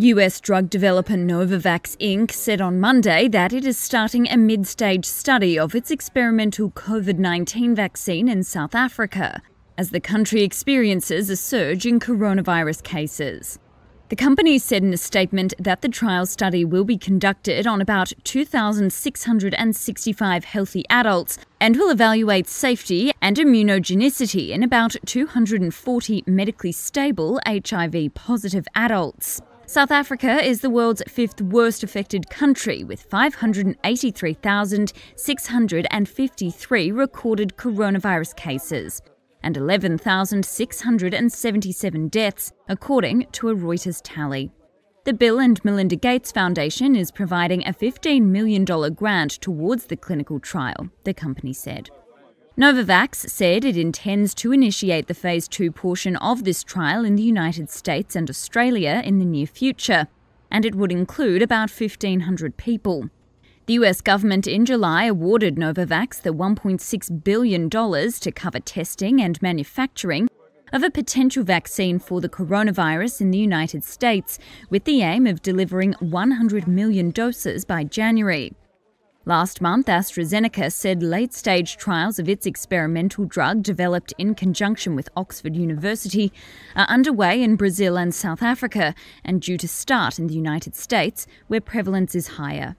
US drug developer Novavax Inc. said on Monday that it is starting a mid stage study of its experimental COVID 19 vaccine in South Africa as the country experiences a surge in coronavirus cases. The company said in a statement that the trial study will be conducted on about 2,665 healthy adults and will evaluate safety and immunogenicity in about 240 medically stable HIV positive adults. South Africa is the world's fifth worst affected country, with 583,653 recorded coronavirus cases and 11,677 deaths, according to a Reuters tally. The Bill and Melinda Gates Foundation is providing a $15 million grant towards the clinical trial, the company said. Novavax said it intends to initiate the phase 2 portion of this trial in the United States and Australia in the near future, and it would include about 1,500 people. The US government in July awarded Novavax the $1.6 billion to cover testing and manufacturing of a potential vaccine for the coronavirus in the United States, with the aim of delivering 100 million doses by January. Last month, AstraZeneca said late stage trials of its experimental drug, developed in conjunction with Oxford University, are underway in Brazil and South Africa and due to start in the United States, where prevalence is higher.